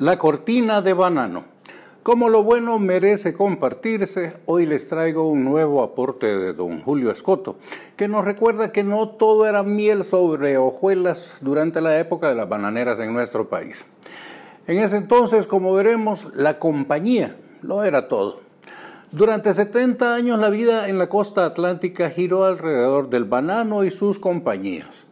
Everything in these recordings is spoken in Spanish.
La cortina de banano. Como lo bueno merece compartirse, hoy les traigo un nuevo aporte de don Julio Escoto, que nos recuerda que no todo era miel sobre hojuelas durante la época de las bananeras en nuestro país. En ese entonces, como veremos, la compañía lo era todo. Durante 70 años la vida en la costa atlántica giró alrededor del banano y sus compañías.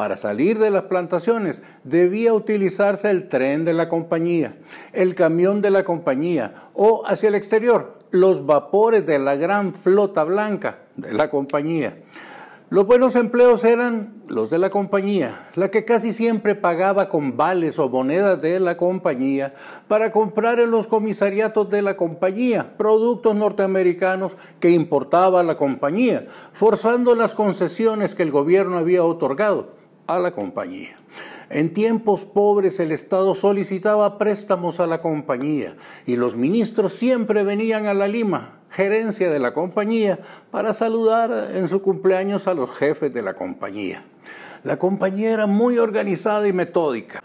Para salir de las plantaciones debía utilizarse el tren de la compañía, el camión de la compañía o hacia el exterior los vapores de la gran flota blanca de la compañía. Los buenos empleos eran los de la compañía, la que casi siempre pagaba con vales o monedas de la compañía para comprar en los comisariatos de la compañía productos norteamericanos que importaba la compañía, forzando las concesiones que el gobierno había otorgado a la compañía. En tiempos pobres el Estado solicitaba préstamos a la compañía y los ministros siempre venían a la Lima, gerencia de la compañía, para saludar en su cumpleaños a los jefes de la compañía. La compañía era muy organizada y metódica.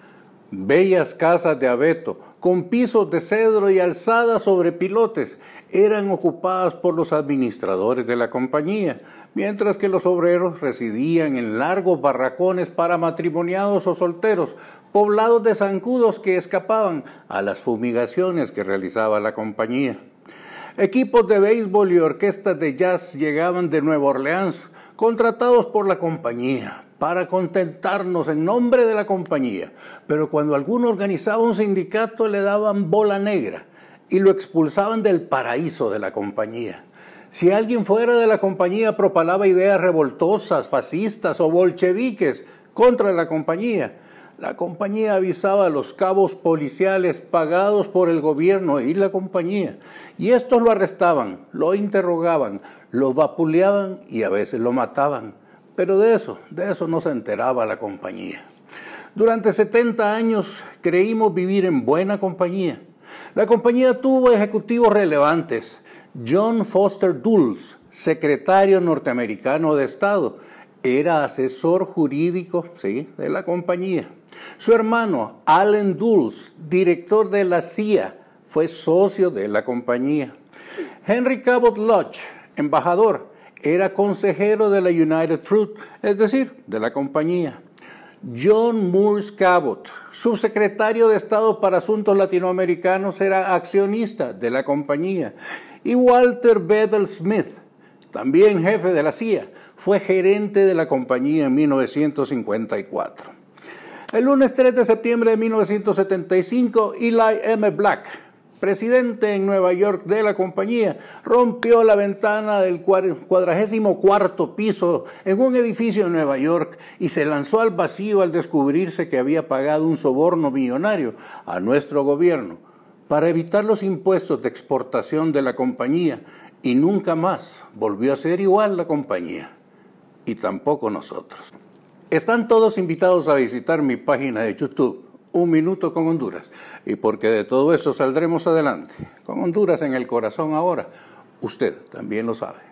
Bellas casas de abeto, con pisos de cedro y alzadas sobre pilotes, eran ocupadas por los administradores de la compañía, mientras que los obreros residían en largos barracones para matrimoniados o solteros, poblados de zancudos que escapaban a las fumigaciones que realizaba la compañía. Equipos de béisbol y orquestas de jazz llegaban de Nueva Orleans, contratados por la compañía para contentarnos en nombre de la compañía, pero cuando alguno organizaba un sindicato le daban bola negra y lo expulsaban del paraíso de la compañía. Si alguien fuera de la compañía propalaba ideas revoltosas, fascistas o bolcheviques contra la compañía, la compañía avisaba a los cabos policiales pagados por el gobierno y la compañía, y estos lo arrestaban, lo interrogaban, lo vapuleaban y a veces lo mataban. Pero de eso, de eso no se enteraba la compañía. Durante 70 años creímos vivir en buena compañía. La compañía tuvo ejecutivos relevantes. John Foster Dulles, secretario norteamericano de Estado, era asesor jurídico de la compañía. Su hermano, Allen Dulles, director de la CIA, fue socio de la compañía. Henry Cabot Lodge, embajador, era consejero de la United Fruit, es decir, de la compañía. John Moores Cabot, subsecretario de Estado para Asuntos Latinoamericanos, era accionista de la compañía. Y Walter Bedell Smith, también jefe de la CIA, fue gerente de la compañía en 1954. El lunes 3 de septiembre de 1975, Eli M. Black, presidente en Nueva York de la compañía, rompió la ventana del cuarto piso en un edificio en Nueva York y se lanzó al vacío al descubrirse que había pagado un soborno millonario a nuestro gobierno para evitar los impuestos de exportación de la compañía y nunca más volvió a ser igual la compañía y tampoco nosotros. Están todos invitados a visitar mi página de YouTube, Un Minuto con Honduras, y porque de todo eso saldremos adelante, con Honduras en el corazón ahora, usted también lo sabe.